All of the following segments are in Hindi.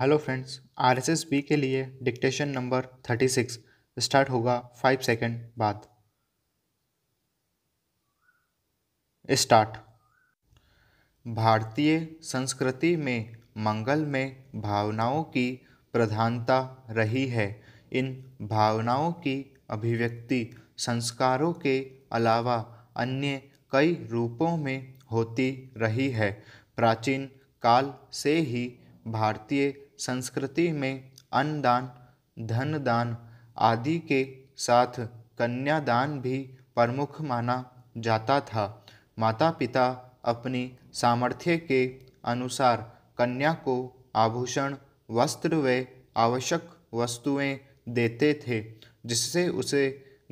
hello friends R S S B के लिए dictation number thirty six start होगा फाइव सेकेंड बाद स्टार्ट भारतीय संस्कृति में मंगल में भावनाओं की प्रधानता रही है इन भावनाओं की अभिव्यक्ति संस्कारों के अलावा अन्य कई रूपों में होती रही है प्राचीन काल से ही भारतीय संस्कृति में अन्नदान धन दान आदि के साथ कन्यादान भी प्रमुख माना जाता था माता पिता अपनी सामर्थ्य के अनुसार कन्या को आभूषण वस्त्र व आवश्यक वस्तुएं देते थे जिससे उसे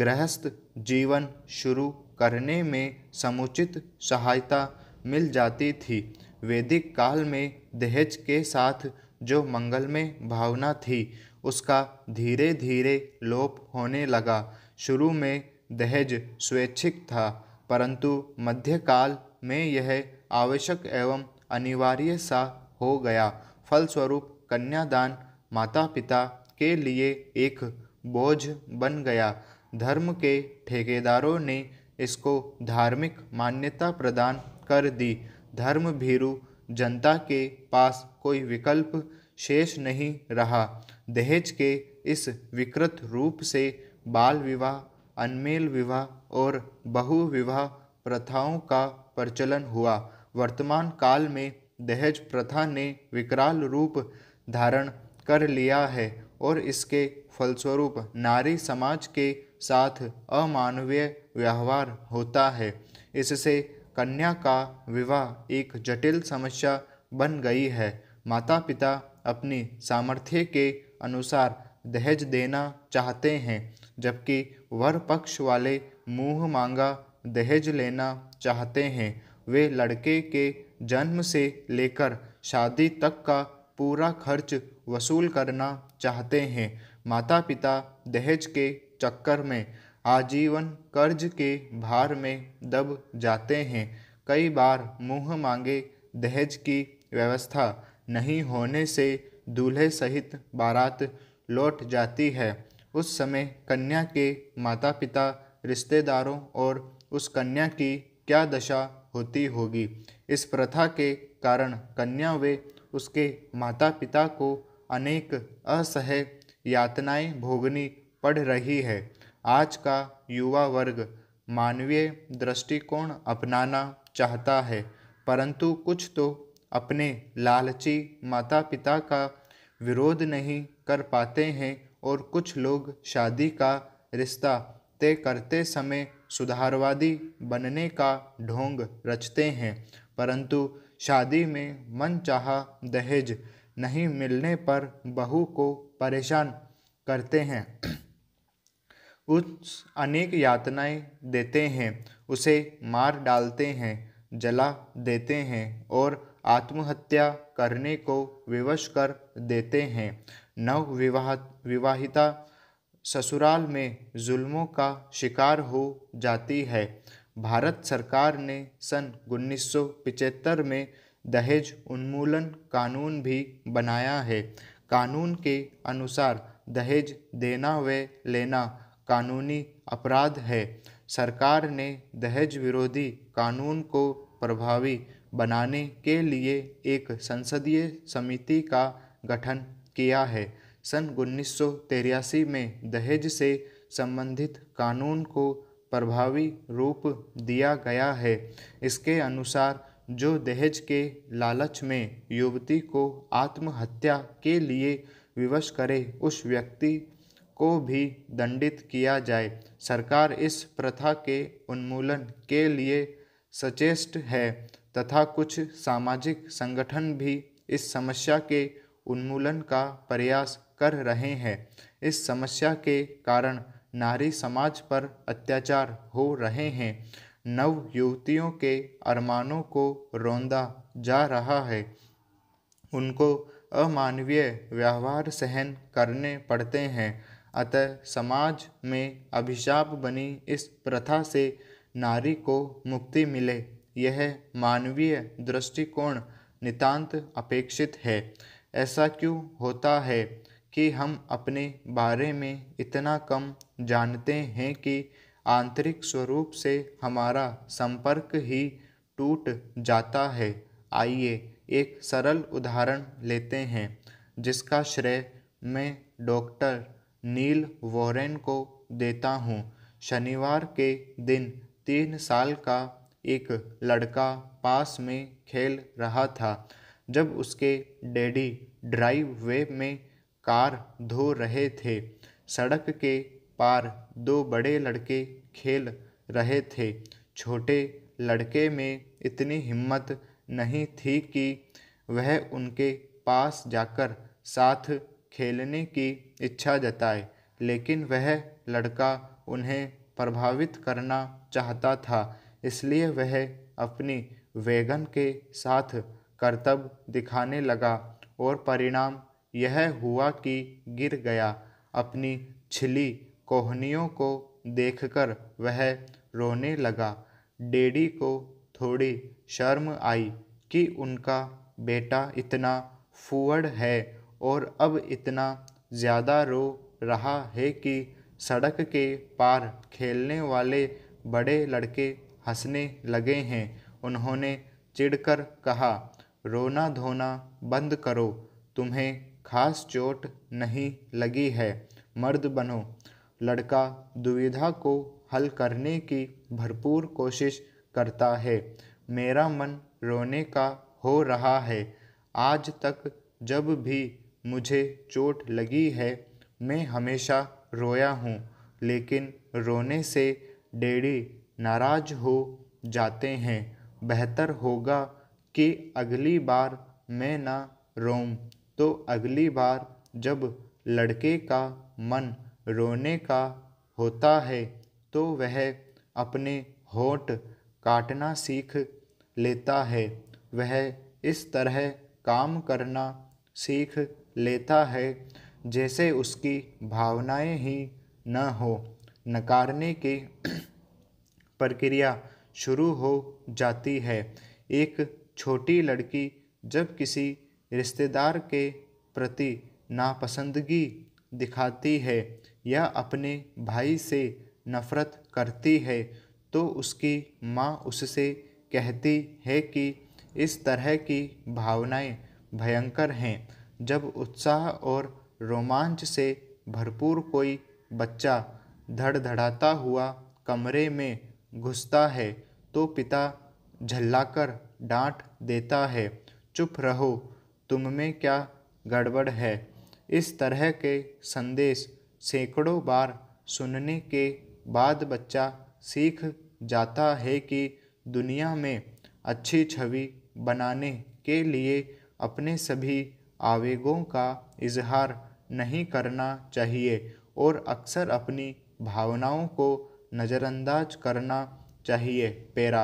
गृहस्थ जीवन शुरू करने में समुचित सहायता मिल जाती थी वैदिक काल में दहेज के साथ जो मंगलमय भावना थी उसका धीरे धीरे लोप होने लगा शुरू में दहेज स्वैच्छिक था परंतु मध्यकाल में यह आवश्यक एवं अनिवार्य सा हो गया फलस्वरूप कन्यादान माता पिता के लिए एक बोझ बन गया धर्म के ठेकेदारों ने इसको धार्मिक मान्यता प्रदान कर दी धर्म भीरू जनता के पास कोई विकल्प शेष नहीं रहा दहेज के इस विकृत रूप से बाल विवाह अनमेल विवाह और बहु विवाह प्रथाओं का प्रचलन हुआ वर्तमान काल में दहेज प्रथा ने विकराल रूप धारण कर लिया है और इसके फलस्वरूप नारी समाज के साथ अमानवीय व्यवहार होता है इससे कन्या का विवाह एक जटिल समस्या बन गई है माता पिता अपनी सामर्थ्य के अनुसार दहेज देना चाहते हैं जबकि वर पक्ष वाले मुँह मांगा दहेज लेना चाहते हैं वे लड़के के जन्म से लेकर शादी तक का पूरा खर्च वसूल करना चाहते हैं माता पिता दहेज के चक्कर में आजीवन कर्ज के भार में दब जाते हैं कई बार मुँह मांगे दहेज की व्यवस्था नहीं होने से दूल्हे सहित बारात लौट जाती है उस समय कन्या के माता पिता रिश्तेदारों और उस कन्या की क्या दशा होती होगी इस प्रथा के कारण कन्या वे उसके माता पिता को अनेक असह यातनाएं भोगनी पड़ रही है आज का युवा वर्ग मानवीय दृष्टिकोण अपनाना चाहता है परंतु कुछ तो अपने लालची माता पिता का विरोध नहीं कर पाते हैं और कुछ लोग शादी का रिश्ता तय करते समय सुधारवादी बनने का ढोंग रचते हैं परंतु शादी में मन चाह दहेज नहीं मिलने पर बहू को परेशान करते हैं उस अनेक यातनाएं देते हैं उसे मार डालते हैं जला देते हैं और आत्महत्या करने को विवश कर देते हैं नव विवाह विवाहिता ससुराल में जुल्मों का शिकार हो जाती है भारत सरकार ने सन उन्नीस में दहेज उन्मूलन कानून भी बनाया है कानून के अनुसार दहेज देना व लेना कानूनी अपराध है सरकार ने दहेज विरोधी कानून को प्रभावी बनाने के लिए एक संसदीय समिति का गठन किया है सन उन्नीस में दहेज से संबंधित कानून को प्रभावी रूप दिया गया है इसके अनुसार जो दहेज के लालच में युवती को आत्महत्या के लिए विवश करे उस व्यक्ति को भी दंडित किया जाए सरकार इस प्रथा के उन्मूलन के लिए सचेष्ट है तथा कुछ सामाजिक संगठन भी इस समस्या के उन्मूलन का प्रयास कर रहे हैं इस समस्या के कारण नारी समाज पर अत्याचार हो रहे हैं नव युवतियों के अरमानों को रोंदा जा रहा है उनको अमानवीय व्यवहार सहन करने पड़ते हैं अतः समाज में अभिशाप बनी इस प्रथा से नारी को मुक्ति मिले यह मानवीय दृष्टिकोण नितांत अपेक्षित है ऐसा क्यों होता है कि हम अपने बारे में इतना कम जानते हैं कि आंतरिक स्वरूप से हमारा संपर्क ही टूट जाता है आइए एक सरल उदाहरण लेते हैं जिसका श्रेय मैं डॉक्टर नील वॉरेन को देता हूँ शनिवार के दिन तीन साल का एक लड़का पास में खेल रहा था जब उसके डैडी ड्राइव वे में कार धो रहे थे सड़क के पार दो बड़े लड़के खेल रहे थे छोटे लड़के में इतनी हिम्मत नहीं थी कि वह उनके पास जाकर साथ खेलने की इच्छा जताए लेकिन वह लड़का उन्हें प्रभावित करना चाहता था इसलिए वह अपनी वेगन के साथ करतब दिखाने लगा और परिणाम यह हुआ कि गिर गया अपनी छिली कोहनियों को देखकर वह रोने लगा डेडी को थोड़ी शर्म आई कि उनका बेटा इतना फूअड़ है और अब इतना ज़्यादा रो रहा है कि सड़क के पार खेलने वाले बड़े लड़के हंसने लगे हैं उन्होंने चिढ़कर कहा रोना धोना बंद करो तुम्हें खास चोट नहीं लगी है मर्द बनो लड़का दुविधा को हल करने की भरपूर कोशिश करता है मेरा मन रोने का हो रहा है आज तक जब भी मुझे चोट लगी है मैं हमेशा रोया हूँ लेकिन रोने से डैडी नाराज़ हो जाते हैं बेहतर होगा कि अगली बार मैं ना रोऊं तो अगली बार जब लड़के का मन रोने का होता है तो वह अपने होठ काटना सीख लेता है वह इस तरह काम करना सीख लेता है जैसे उसकी भावनाएं ही न हो नकारने की प्रक्रिया शुरू हो जाती है एक छोटी लड़की जब किसी रिश्तेदार के प्रति नापसंदगी दिखाती है या अपने भाई से नफ़रत करती है तो उसकी माँ उससे कहती है कि इस तरह की भावनाएं भयंकर हैं जब उत्साह और रोमांच से भरपूर कोई बच्चा धड़धड़ाता हुआ कमरे में घुसता है तो पिता झल्लाकर डांट देता है चुप रहो तुम में क्या गड़बड़ है इस तरह के संदेश सैकड़ों बार सुनने के बाद बच्चा सीख जाता है कि दुनिया में अच्छी छवि बनाने के लिए अपने सभी आवेगों का इजहार नहीं करना चाहिए और अक्सर अपनी भावनाओं को नज़रअंदाज करना चाहिए पैरा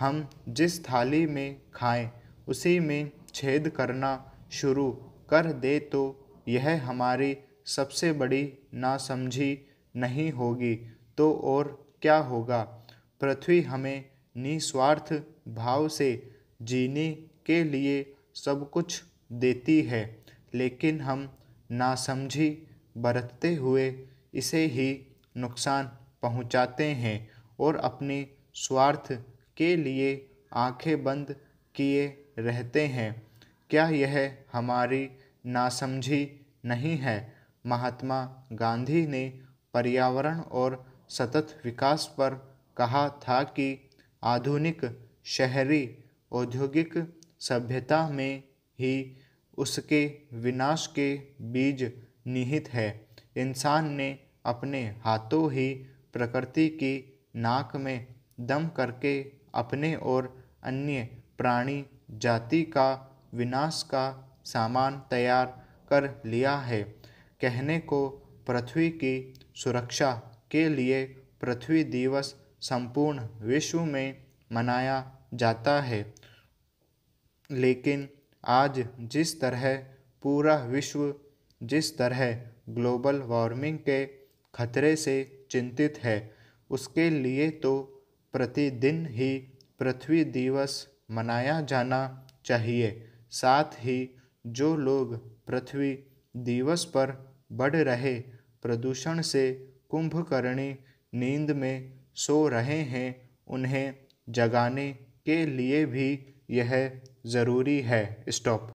हम जिस थाली में खाएं उसी में छेद करना शुरू कर दे तो यह हमारी सबसे बड़ी नासमझी नहीं होगी तो और क्या होगा पृथ्वी हमें निस्वार्थ भाव से जीने के लिए सब कुछ देती है लेकिन हम नासमझी बरतते हुए इसे ही नुकसान पहुंचाते हैं और अपने स्वार्थ के लिए आंखें बंद किए रहते हैं क्या यह हमारी नासमझी नहीं है महात्मा गांधी ने पर्यावरण और सतत विकास पर कहा था कि आधुनिक शहरी औद्योगिक सभ्यता में ही उसके विनाश के बीज निहित है इंसान ने अपने हाथों ही प्रकृति की नाक में दम करके अपने और अन्य प्राणी जाति का विनाश का सामान तैयार कर लिया है कहने को पृथ्वी की सुरक्षा के लिए पृथ्वी दिवस संपूर्ण विश्व में मनाया जाता है लेकिन आज जिस तरह पूरा विश्व जिस तरह ग्लोबल वार्मिंग के खतरे से चिंतित है उसके लिए तो प्रतिदिन ही पृथ्वी दिवस मनाया जाना चाहिए साथ ही जो लोग पृथ्वी दिवस पर बढ़ रहे प्रदूषण से कुंभकर्णी नींद में सो रहे हैं उन्हें जगाने के लिए भी यह ज़रूरी है स्टॉप